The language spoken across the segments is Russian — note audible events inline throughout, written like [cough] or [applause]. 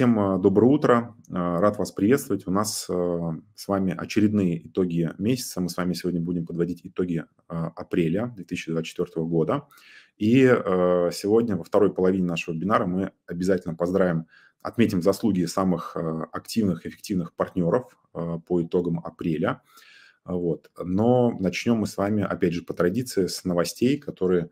Всем э, доброе утро, э, рад вас приветствовать. У нас э, с вами очередные итоги месяца. Мы с вами сегодня будем подводить итоги апреля 2024 года. И сегодня во второй половине нашего вебинара мы обязательно поздравим, отметим заслуги самых активных, эффективных партнеров по итогам апреля. Вот. Но начнем мы с вами, опять же, по традиции, с новостей, которые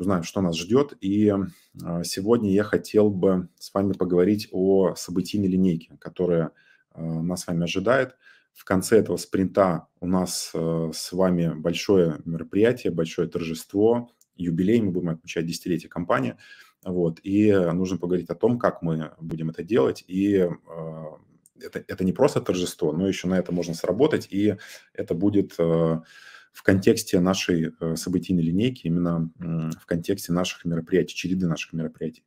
узнаем, что нас ждет. И э, сегодня я хотел бы с вами поговорить о событийной линейке, которая э, нас с вами ожидает. В конце этого спринта у нас э, с вами большое мероприятие, большое торжество, юбилей, мы будем отмечать десятилетие компании. Вот, и нужно поговорить о том, как мы будем это делать. И это, это не просто торжество, но еще на это можно сработать, и это будет э, в контексте нашей э, событийной линейки, именно в контексте наших мероприятий, череды наших мероприятий.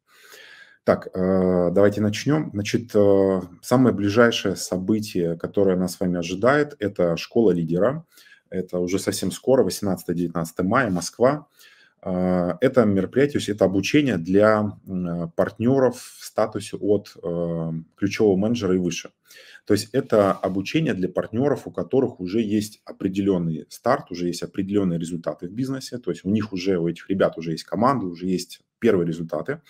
Так, э, давайте начнем. Значит, э, самое ближайшее событие, которое нас с вами ожидает, это школа лидера. Это уже совсем скоро, 18-19 мая, Москва. А, это мероприятие, то есть это обучение для партнеров в статусе от эм, ключевого менеджера и выше. То есть это обучение для партнеров, у которых уже есть определенный старт, уже есть определенные результаты в бизнесе, то есть у них уже, у этих ребят уже есть команда, уже есть первые результаты.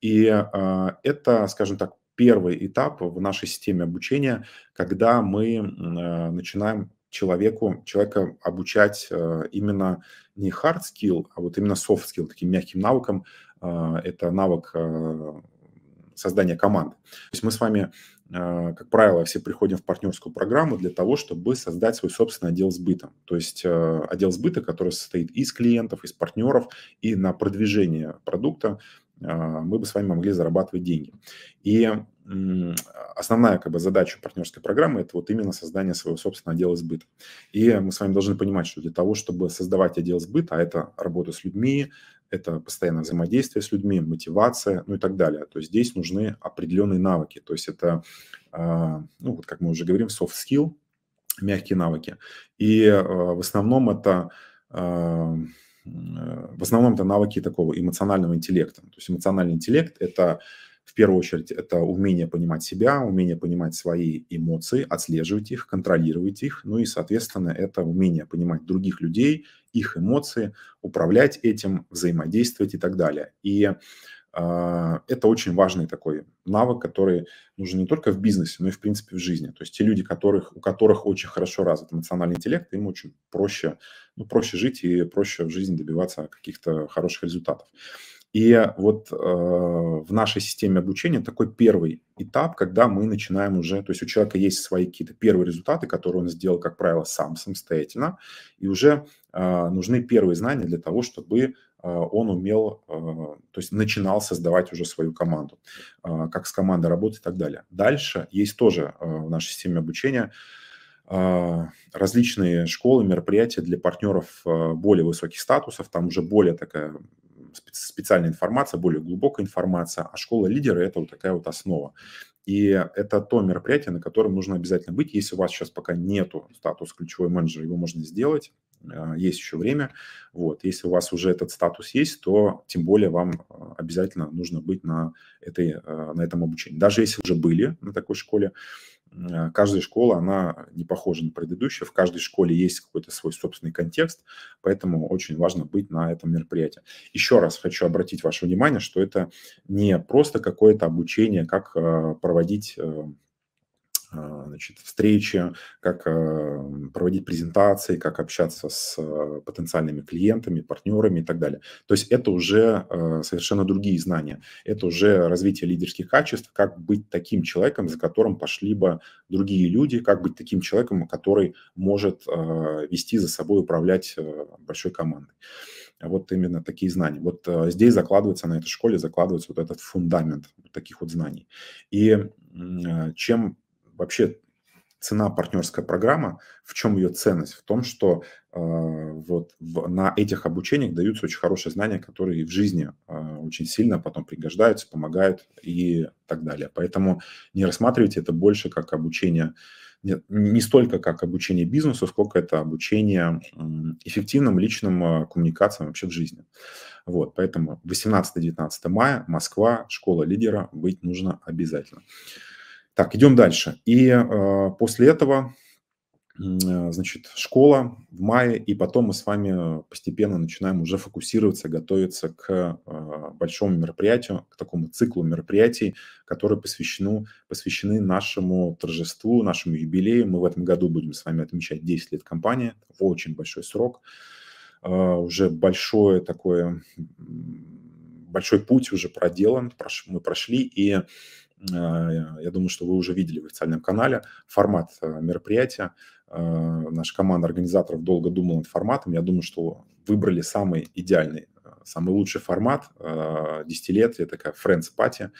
И а, это, скажем так, первый этап в нашей системе обучения, когда мы э, начинаем человеку, человека обучать э, именно не hard skill, а вот именно soft skill, таким мягким навыком. А, это навык а, создания команды. То есть мы с вами, а, как правило, все приходим в партнерскую программу для того, чтобы создать свой собственный отдел сбыта. То есть отдел сбыта, который состоит из клиентов, из партнеров, и на продвижение продукта а, мы бы с вами могли зарабатывать деньги. И основная как бы, задача партнерской программы – это вот именно создание своего собственного отдела сбыта. И мы с вами должны понимать, что для того, чтобы создавать отдел сбыта, а это работа с людьми, это постоянное взаимодействие с людьми, мотивация, ну и так далее. То есть здесь нужны определенные навыки. То есть это, а, ну вот как мы уже говорим, soft skill, мягкие навыки. И а, в основном это Э, в основном это навыки такого эмоционального интеллекта. То есть эмоциональный интеллект – это в первую очередь это умение понимать себя, умение понимать свои эмоции, отслеживать их, контролировать их. Ну и, соответственно, это умение понимать других людей, их эмоции, управлять этим, взаимодействовать и так далее. И а, это очень важный такой навык, который нужен не только в бизнесе, но и в принципе в жизни. То есть те люди, которых, у которых очень хорошо развит эмоциональный интеллект, им очень проще, ну, проще жить и проще в жизни добиваться каких-то хороших результатов. И вот э, в нашей системе обучения такой первый этап, когда мы начинаем уже, то есть у человека есть свои какие-то первые результаты, которые он сделал, как правило, сам самостоятельно, и уже э, нужны первые знания для того, чтобы Э, он умел, э, то есть начинал создавать уже свою команду, э, как с командой работать и так далее. Дальше есть тоже в нашей системе обучения различные школы, мероприятия для партнеров более высоких статусов, там уже более такая специальная информация, более глубокая информация, а школа лидера – это вот такая вот основа. И это то мероприятие, на котором нужно обязательно быть. Если у вас сейчас пока нету статус ключевой менеджер, его можно сделать, э, есть еще время. Вот. Если у вас уже этот статус есть, то тем более вам э, обязательно нужно быть на, этой, э, на этом обучении. Даже если уже были на такой школе, Э, каждая школа, она не похожа на предыдущую, в каждой школе есть какой-то свой собственный контекст, поэтому очень важно быть на этом мероприятии. Еще раз хочу обратить ваше внимание, что это не просто какое-то обучение, как э, проводить э, а, значит, встречи, как эм, проводить презентации, как общаться с э, потенциальными клиентами, партнерами и так далее. То есть это уже э, совершенно другие знания. Это уже развитие лидерских качеств, как быть таким человеком, за которым пошли бы другие люди, как быть таким человеком, который может э, вести за собой, управлять большой командой вот именно такие знания. Вот здесь закладывается, на этой школе закладывается вот этот фундамент таких вот знаний. И чем вообще цена партнерская программа, в чем ее ценность? В том, что э, вот в, на этих обучениях даются очень хорошие знания, которые в жизни э, очень сильно потом пригождаются, помогают и так далее. Поэтому не рассматривайте это больше как обучение, нет, не столько как обучение бизнесу, сколько это обучение э, эффективным личным э, коммуникациям вообще в жизни. Вот, поэтому 18-19 мая, Москва, школа лидера, быть нужно обязательно. Так, идем дальше. И э, после этого, э, значит, школа в мае, и потом мы с вами постепенно начинаем уже фокусироваться, готовиться к э, большому мероприятию, к такому циклу мероприятий, которые посвящены, посвящены нашему торжеству, нашему юбилею. Мы в этом году будем с вами отмечать 10 лет компании, очень большой срок, э, уже большое такое большой путь уже проделан, мы прошли, и Э, я думаю, что вы уже видели в официальном канале формат э, мероприятия. Э, наша команда организаторов долго думала над форматом. Я думаю, что выбрали самый идеальный, самый лучший формат десятилетия, такая френдс-пати.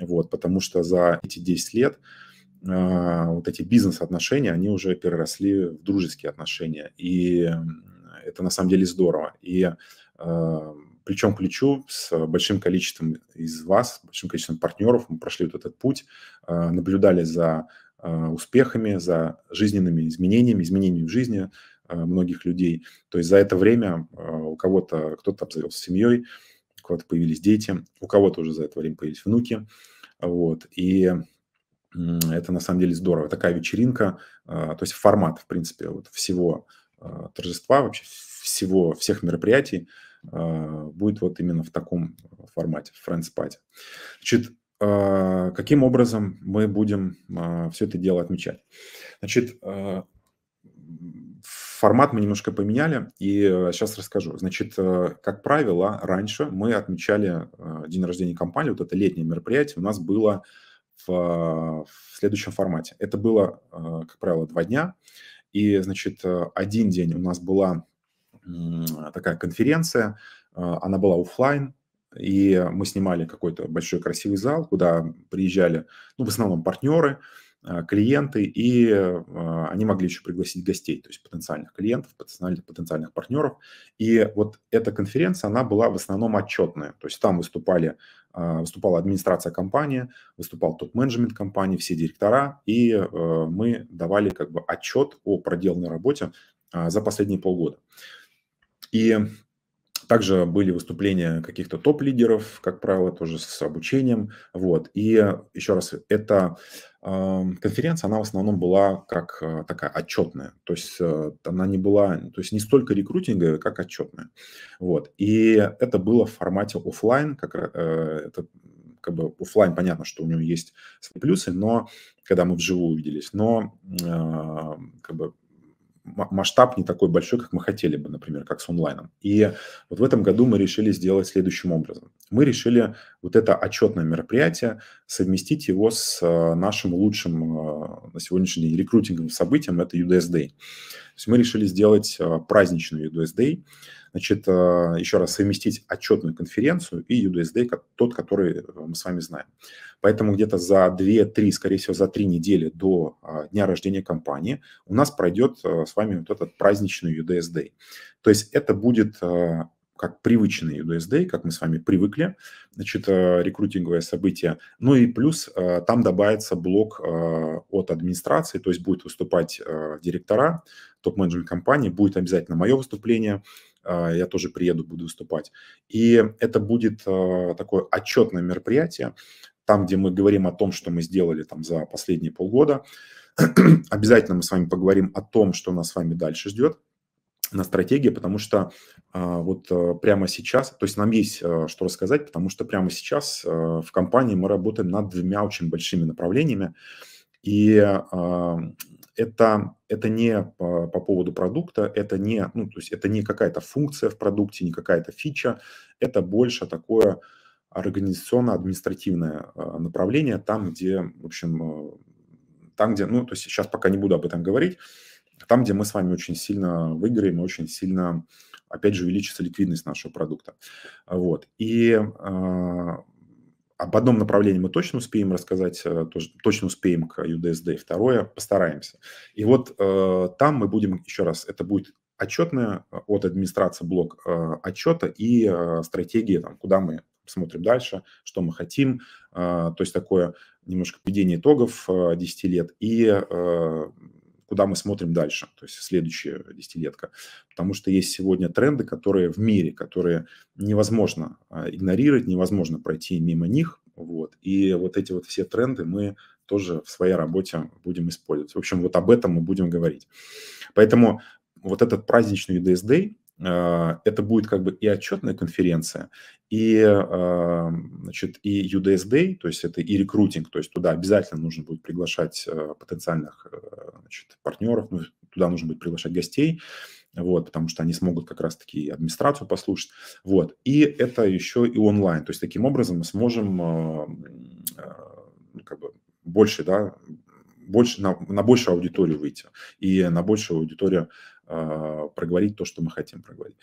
Вот, потому что за эти 10 лет вот эти бизнес-отношения, они уже переросли в дружеские отношения. И это на самом деле здорово. И плечом к плечу с э, большим количеством из вас, большим количеством партнеров. Мы прошли вот этот путь, э, наблюдали за э, успехами, за жизненными изменениями, изменениями в жизни многих людей. То есть за это время у кого-то кто-то обзавелся семьей, у кого-то появились дети, у кого-то уже за это время появились внуки. Вот. И это на самом деле здорово. Такая вечеринка, то есть формат, в принципе, вот всего торжества, вообще всего, всех мероприятий – а, будет вот именно в таком формате, friends party. Значит, а, каким образом мы будем а, все это дело отмечать? Значит, формат мы немножко поменяли, и сейчас расскажу. Значит, как правило, раньше мы отмечали день рождения компании, вот это летнее мероприятие у нас было в, в следующем формате. Это было, как правило, два дня, и, значит, один день у нас была такая конференция, а, она была офлайн, и мы снимали какой-то большой красивый зал, куда приезжали, ну, в основном партнеры, а, клиенты, и а, они могли еще пригласить гостей, то есть потенциальных клиентов, потенциальных, потенциальных партнеров. И вот эта конференция, она была в основном отчетная, то есть там выступали, выступала администрация компании, выступал топ-менеджмент компании, все директора, и мы давали как бы отчет о проделанной работе за последние полгода. И также были выступления каких-то топ-лидеров, как правило, тоже с обучением. Вот. И еще раз, эта эм, конференция, она в основном была как э, такая отчетная. То есть э, она не была, то есть не столько рекрутинговая, как отчетная. Вот. И это было в формате офлайн, как э, это как бы офлайн понятно, что у него есть свои плюсы, но когда мы вживую увиделись, но э, как бы масштаб не такой большой, как мы хотели бы, например, как с онлайном. И вот в этом году мы решили сделать следующим образом. Мы решили вот это отчетное мероприятие совместить его с э, нашим лучшим э, на сегодняшний день рекрутинговым событием, это UDS Day. То есть мы решили сделать э, праздничный UDS Day, значит, еще раз совместить отчетную конференцию и UDS Day, тот, который мы с вами знаем. Поэтому где-то за 2-3, скорее всего, за 3 недели до дня рождения компании у нас пройдет с вами вот этот праздничный UDS Day. То есть это будет как привычный USD, как мы с вами привыкли, значит, э, рекрутинговое событие. Ну и плюс э, там добавится блок э, от администрации, то есть будет выступать директора, топ-менеджмент компании, будет обязательно мое выступление, я тоже приеду, буду выступать. И это будет такое отчетное мероприятие, там, где мы говорим о том, что мы сделали там за последние полгода. [clears throat] Обязательно мы с вами поговорим о том, что нас с вами дальше ждет, на стратегии, потому что а, вот а, прямо сейчас, то есть нам есть а, что рассказать, потому что прямо сейчас в компании мы работаем над двумя очень большими направлениями. И это, это не по, по поводу продукта, это не, ну, то есть это не какая-то функция в продукте, не какая-то фича, это больше такое организационно-административное направление, там, где, в общем, там, где, ну, то есть сейчас пока не буду об этом говорить, там, где мы с вами очень сильно выиграем, очень сильно, опять же, увеличится ликвидность нашего продукта. Вот. И а, об одном направлении мы точно успеем рассказать, э, точно успеем к UDSD, второе постараемся. И вот э, там мы будем, еще раз, это будет отчетная э, от администрации блок э, отчета и э, стратегии, там, куда мы смотрим дальше, что мы хотим. Э, то есть такое немножко введение итогов 10 лет и куда мы смотрим дальше, то есть следующая десятилетка. Потому что есть сегодня тренды, которые в мире, которые невозможно а, игнорировать, невозможно пройти мимо них. Вот. И вот эти вот все тренды мы тоже в своей работе будем использовать. В общем, вот об этом мы будем говорить. Поэтому вот этот праздничный UDSD, а, это будет как бы и отчетная конференция, и, а, значит, и UDS Day, то есть это и рекрутинг, то есть туда обязательно нужно будет приглашать а, потенциальных значит, партнеров, ну, туда нужно будет приглашать гостей, вот, потому что они смогут как раз-таки администрацию послушать, вот, и это еще и онлайн, то есть таким образом мы сможем как бы больше, да, больше, на, на большую аудиторию выйти и на большую аудиторию а, проговорить то, что мы хотим проговорить.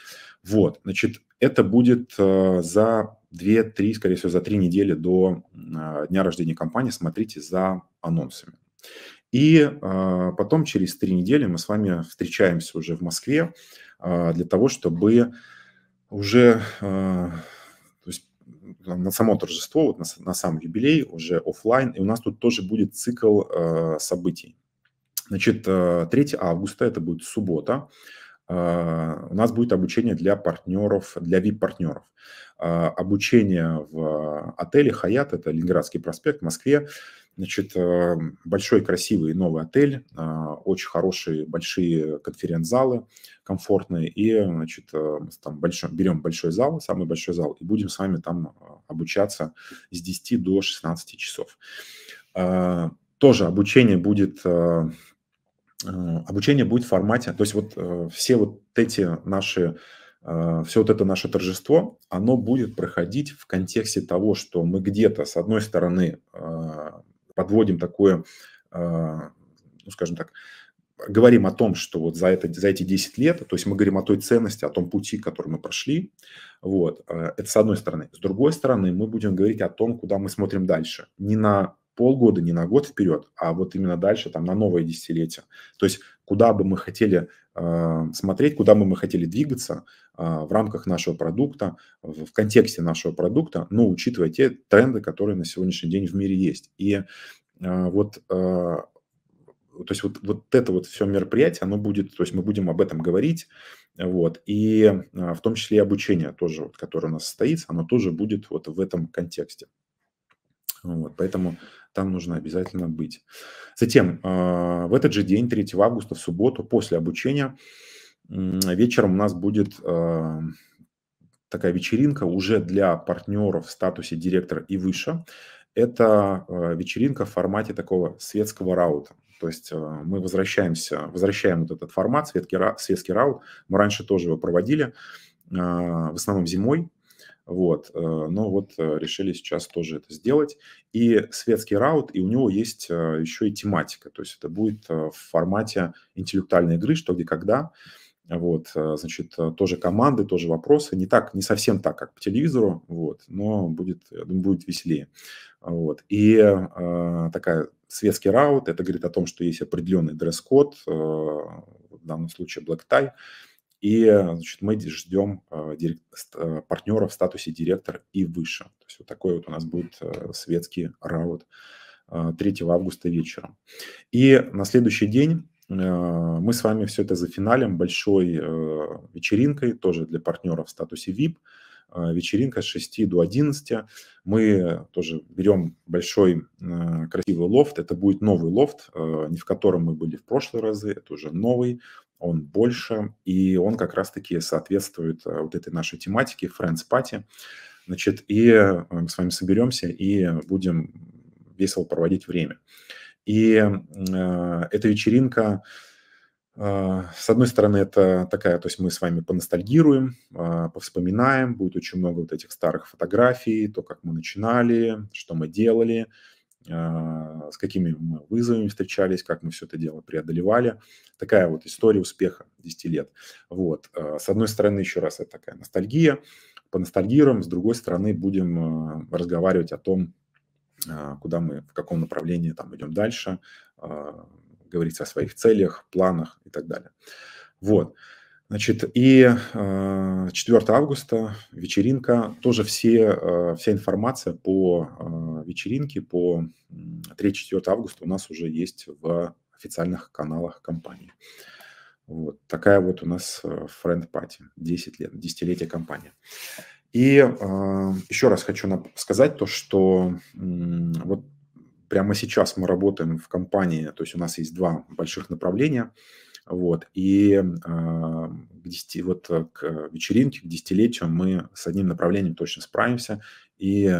Вот, значит, это будет а, за 2-3, скорее всего, за 3 недели до а, дня рождения компании. Смотрите за анонсами. И потом через 3 недели мы с вами встречаемся уже в Москве для того, чтобы уже на само торжество, вот на, сам юбилей уже офлайн, и у нас тут тоже будет цикл событий. Значит, 3 э, августа, это будет суббота, э, у нас будет обучение для партнеров, для VIP-партнеров. Э, обучение в отеле «Хаят», это Ленинградский проспект в Москве. Значит, большой, красивый новый отель, очень хорошие, большие конференц-залы, комфортные. И, значит, там большой, берем большой зал, самый большой зал, и будем с вами там обучаться с 10 до 16 часов. Тоже обучение будет Э, обучение будет в формате, то есть вот э, все вот эти наши, э, все вот это наше торжество, оно будет проходить в контексте того, что мы где-то, с одной стороны, подводим такое, ну, скажем так, говорим о том, что вот за, это, за эти 10 лет, то есть мы говорим о той ценности, о том пути, который мы прошли, вот, это с одной стороны. С другой стороны, мы будем говорить о том, куда мы смотрим дальше. Не на полгода, не на год вперед, а вот именно дальше, там, на новое десятилетие. То есть куда бы мы хотели э, смотреть, куда бы мы хотели двигаться э, в рамках нашего продукта, в, в контексте нашего продукта, но ну, учитывая те тренды, которые на сегодняшний день в мире есть. И э, вот э, то есть вот, вот это вот все мероприятие, оно будет, то есть мы будем об этом говорить, вот, и э, в том числе и обучение тоже, вот, которое у нас состоится, оно тоже будет вот в этом контексте. Вот, поэтому там нужно обязательно быть. Затем а, в этот же день, 3 августа, в субботу, после обучения, вечером у нас будет а, такая вечеринка уже для партнеров в статусе директор и выше. Это а, вечеринка в формате такого светского раута. То есть мы возвращаемся, возвращаем вот этот формат, светский, светский раут. Мы раньше тоже его проводили, в основном зимой, вот. Э, но вот э, решили сейчас тоже это сделать. И светский раут, и у него есть э, еще и тематика. То есть это будет в формате интеллектуальной игры «Что, где, когда». Вот, значит, тоже команды, тоже вопросы. Не так, не совсем так, как по телевизору, вот, но будет, я думаю, будет веселее. Вот. И э, такая светский раут, это говорит о том, что есть определенный дресс-код, э, в данном случае black tie, и э, значит, мы ждем э, э, партнеров в статусе директор и выше. То есть вот такой вот у нас будет светский раут 3 августа вечером. И на следующий день мы с вами все это зафиналим большой вечеринкой, тоже для партнеров в статусе VIP. Вечеринка с 6 до 11. Мы тоже берем большой красивый лофт. Это будет новый лофт, не в котором мы были в прошлые разы, это уже новый он больше, и он как раз-таки соответствует э, вот этой нашей тематике, Friends Party. Значит, и э, мы с вами соберемся и будем весело проводить время. И э, эта вечеринка, э, с одной стороны, это такая, то есть мы с вами поностальгируем, э, повспоминаем, будет очень много вот этих старых фотографий, то, как мы начинали, что мы делали, Э, с какими мы вызовами встречались, как мы все это дело преодолевали. Такая вот история успеха 10 лет. Вот. Э, с одной стороны, еще раз, это такая ностальгия, поностальгируем, с другой стороны, будем э, разговаривать о том, куда мы, в каком направлении там идем дальше, говорить о своих целях, планах и так далее. Вот. Значит, и 4 э, августа вечеринка, тоже все, э, вся информация по э, вечеринке, по 3-4 августа у нас уже есть в официальных каналах компании. Вот такая вот у нас френд пати 10 лет, десятилетие компании. И еще раз хочу сказать то, что вот прямо сейчас мы работаем в компании, то есть у нас есть два больших направления – вот. И к 10, вот э, к э, вечеринке, к десятилетию мы с одним направлением точно справимся и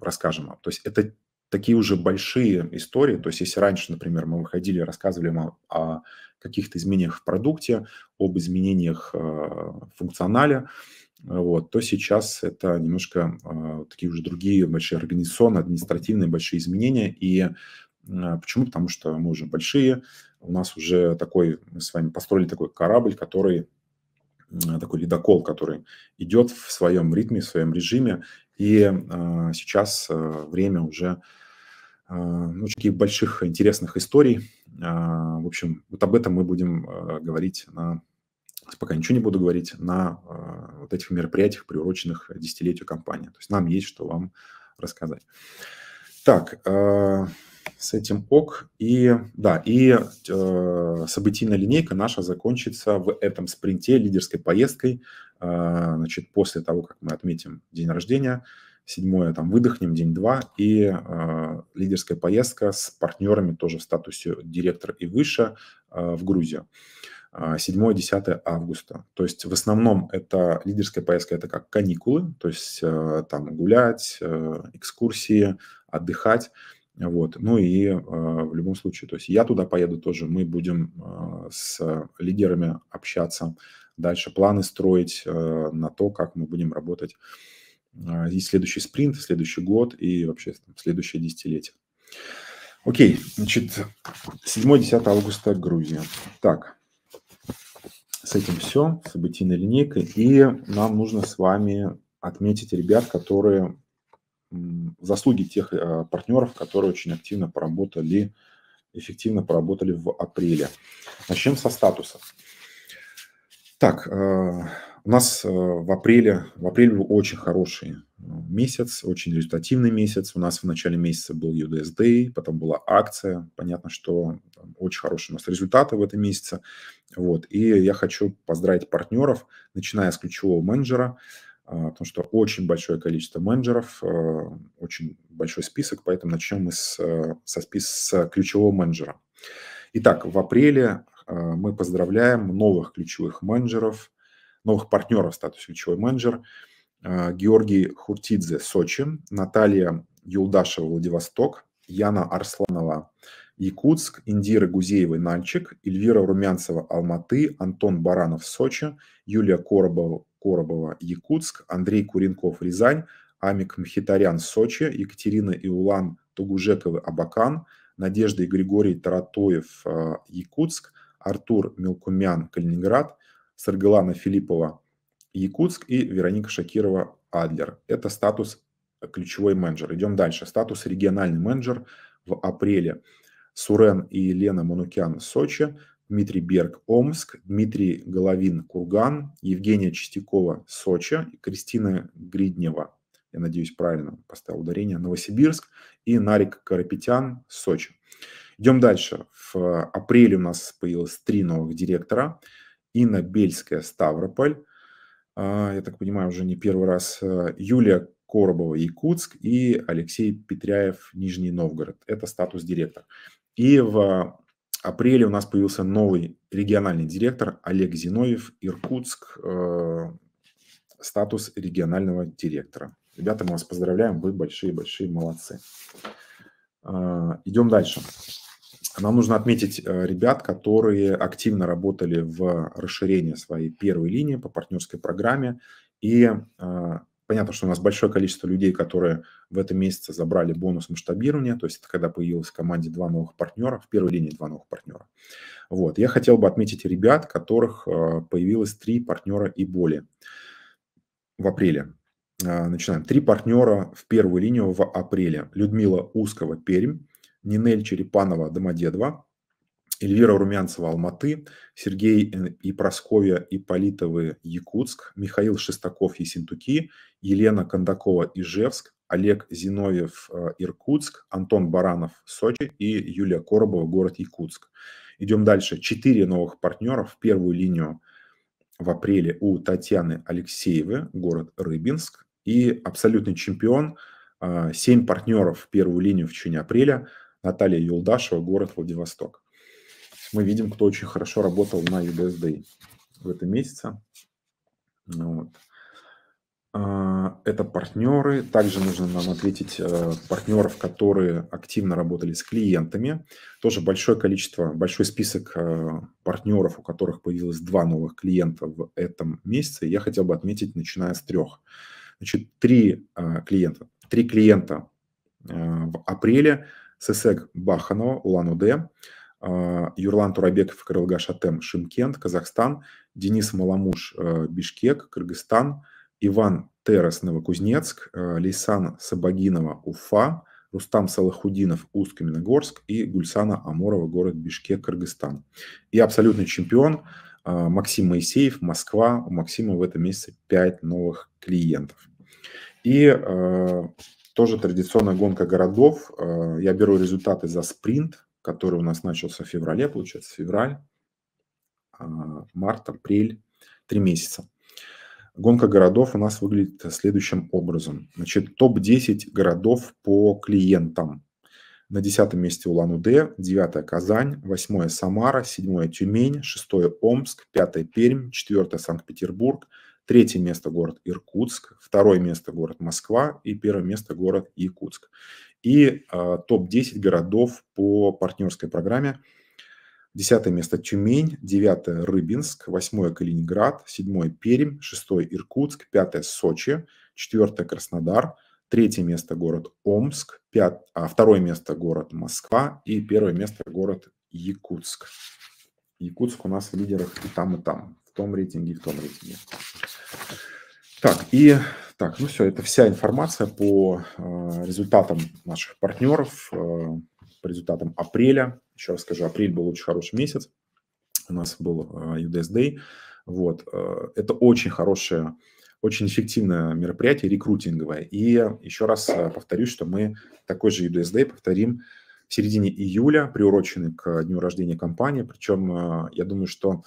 расскажем вам. То есть это такие уже большие истории. То есть если раньше, например, мы выходили и рассказывали вам о каких-то изменениях в продукте, об изменениях э, в функционале, вот, то сейчас это немножко такие уже другие большие организационные, административные большие изменения. И почему? Потому что мы уже большие, у нас уже такой, мы с вами построили такой корабль, который такой ледокол, который идет в своем ритме, в своем режиме. И э, сейчас э, время уже э, ну, таких больших интересных историй. Э, в общем, вот об этом мы будем э, говорить на пока ничего не буду говорить, на э, вот этих мероприятиях, приуроченных десятилетию компании. То есть нам есть что вам рассказать. Так, э, с этим ок. И да, и э, событийная линейка наша закончится в этом спринте лидерской поездкой. Э, значит, после того, как мы отметим день рождения, седьмое там выдохнем, день два, и э, лидерская поездка с партнерами тоже в статусе директора и выше э, в Грузию. 7-10 э, августа. То есть в основном это лидерская поездка, это как каникулы, то есть э, там гулять, э, экскурсии, отдыхать. Вот. Ну и э, в любом случае, то есть я туда поеду тоже, мы будем э, с лидерами общаться, дальше планы строить э, на то, как мы будем работать э, и следующий спринт, и следующий год, и вообще там, следующее десятилетие. Окей, значит, 7-10 августа Грузия. Так, с этим все, событийной линейкой. И нам нужно с вами отметить ребят, которые заслуги тех а, партнеров, которые очень активно поработали, эффективно поработали в апреле. Начнем со статуса. Так, а, у нас а, в апреле, в апреле был очень хороший месяц, очень результативный месяц. У нас в начале месяца был UDS Day, потом была акция. Понятно, что очень хорошие у нас результаты в этом месяце. Вот. И я хочу поздравить партнеров, начиная с ключевого менеджера, а, потому что очень большое количество менеджеров, а, очень большой список, поэтому начнем мы с, а, со спис с ключевого менеджера. Итак, в апреле мы поздравляем новых ключевых менеджеров, новых партнеров статус ключевой менеджер. Георгий Хуртидзе, Сочи, Наталья Юлдашева, Владивосток, Яна Арсланова, Якутск, Индира Гузеева, Нальчик, Эльвира Румянцева, Алматы, Антон Баранов, Сочи, Юлия Коробова, Коробова, Якутск, Андрей Куренков, Рязань, Амик Мхитарян, Сочи, Екатерина Иулан, Тугужековы, Абакан, Надежда и Григорий Таратоев, э, Якутск, Артур Мелкумян, Калининград, Саргалана Филиппова, Якутск и Вероника Шакирова, Адлер. Это статус ключевой менеджер. Идем дальше. Статус региональный менеджер в апреле. Сурен и Елена Манукян, Сочи, Дмитрий Берг – Омск, Дмитрий Головин – Курган, Евгения Чистякова – Сочи, Кристина Гриднева, я надеюсь, правильно поставил ударение, Новосибирск и Нарик Карапетян – Сочи. Идем дальше. В апреле у нас появилось три новых директора. Инна Бельская, Ставрополь. А, я так понимаю, уже не первый раз. А, Юлия Коробова, Якутск. И Алексей Петряев, Нижний Новгород. Это статус директора. И в Апреле у нас появился новый региональный директор Олег Зиновьев, Иркутск, э, статус регионального директора. Ребята, мы вас поздравляем, вы большие-большие молодцы. Э, идем дальше. Нам нужно отметить э, ребят, которые активно работали в расширении своей первой линии по партнерской программе и э, Понятно, что у нас большое количество людей, которые в этом месяце забрали бонус масштабирования, то есть это когда появилась в команде два новых партнера, в первой линии два новых партнера. Вот. Я хотел бы отметить ребят, которых э, появилось три партнера и более в апреле. Э, начинаем. Три партнера в первую линию в апреле. Людмила Ускова, Пермь, Нинель Черепанова, Домодедово Эльвира Румянцева, Алматы, Сергей э, и Просковья и Политовы, Якутск, Михаил Шестаков, Есентуки, Елена Кондакова, Ижевск, Олег Зиновьев, э, Иркутск, Антон Баранов, Сочи и Юлия Коробова, город Якутск. Идем дальше. Четыре новых партнера. В первую линию в апреле у Татьяны Алексеевой, город Рыбинск. И абсолютный чемпион. Э, семь партнеров в первую линию в течение апреля. Наталья Юлдашева, город Владивосток мы видим, кто очень хорошо работал на UBSD в этом месяце. Ну вот. А, это партнеры. Также нужно нам ответить э, партнеров, которые активно работали с клиентами. Тоже большое количество, большой список э, партнеров, у которых появилось два новых клиента в этом месяце. Я хотел бы отметить, начиная с трех. Значит, три э, клиента. Три клиента в апреле. ССЭК Баханова, Улан-Удэ. А, Юрлан Турабеков и Крылга Шимкент, Казахстан, Денис Маламуш э, – Бишкек, Кыргызстан, Иван Террас – Новокузнецк, э, Лейсан Сабагинова – Уфа, Рустам Салахудинов – Усть-Каменогорск и Гульсана Аморова – город Бишкек, Кыргызстан. И абсолютный чемпион э, Максим Моисеев, Москва. У Максима в этом месяце 5 новых клиентов. И тоже традиционная гонка городов. я беру результаты за спринт, который у нас начался в феврале, получается, февраль, а, март, апрель, три месяца. Гонка городов у нас выглядит следующим образом. Значит, топ-10 городов по клиентам. На десятом месте Улан-Удэ, девятое Казань, восьмое Самара, седьмое Тюмень, шестое Омск, пятое Пермь, четвертое Санкт-Петербург, третье место город Иркутск, второе место город Москва и первое место город Якутск и а, топ-10 городов по партнерской программе. Десятое место Тюмень, девятое Рыбинск, восьмое Калининград, седьмое Пермь, шестое Иркутск, пятое Сочи, четвертое Краснодар, третье место город Омск, пят... а, второе место город Москва и первое место город Якутск. Якутск у нас в лидерах и там, и там, в том рейтинге, и в том рейтинге. Так, и так, ну все, это вся информация по э, результатам наших партнеров, э, по результатам апреля. Еще раз скажу, апрель был очень хороший месяц. У нас был UDS э, Day. Вот. Это очень хорошее, очень эффективное мероприятие рекрутинговое. И еще раз повторюсь, что мы такой же UDS Day повторим в середине июля, приуроченный к дню рождения компании. Причем я думаю, что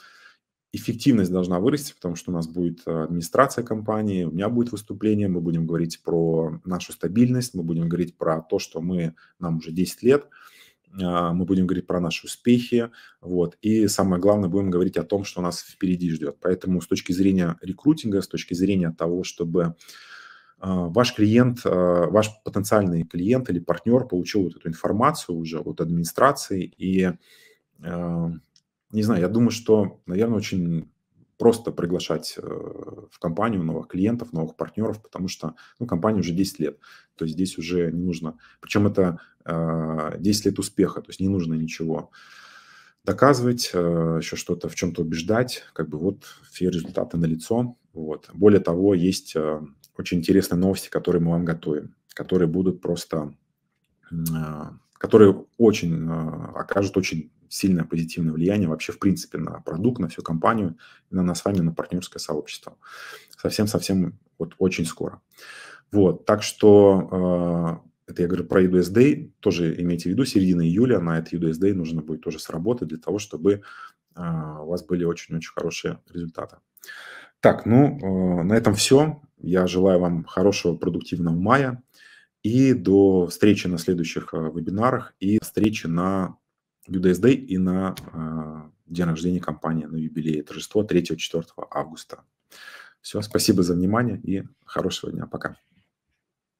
эффективность должна вырасти, потому что у нас будет э, администрация компании, у меня будет выступление, мы будем говорить про нашу стабильность, мы будем говорить про то, что мы, нам уже 10 лет, а, мы будем говорить про наши успехи, вот, и самое главное, будем говорить о том, что нас впереди ждет. Поэтому с точки зрения рекрутинга, с точки зрения того, чтобы а, ваш клиент, а, ваш потенциальный клиент или партнер получил вот эту информацию уже от администрации и не знаю, я думаю, что, наверное, очень просто приглашать э, в компанию новых клиентов, новых партнеров, потому что ну, компания уже 10 лет. То есть здесь уже не нужно... Причем это 10 а, лет успеха, то есть не нужно ничего доказывать, э, еще что-то в чем-то убеждать. Как бы вот все результаты на лицо. Вот. Более того, есть э, очень интересные новости, которые мы вам готовим, которые будут просто которые очень окажут очень сильное позитивное влияние вообще в принципе на продукт, на всю компанию, на нас с вами, на партнерское сообщество. Совсем-совсем вот очень скоро. Вот, так что э, это я говорю про UDS Day, тоже имейте в виду, середина июля на этот UDS Day нужно будет тоже сработать для того, чтобы э, у вас были очень-очень хорошие результаты. Так, ну, э, на этом все. Я желаю вам хорошего, продуктивного мая. И до встречи на следующих вебинарах и встречи на UDSD и на э, день рождения компании, на юбилей, торжество 3-4 августа. Все, спасибо за внимание и хорошего дня. Пока.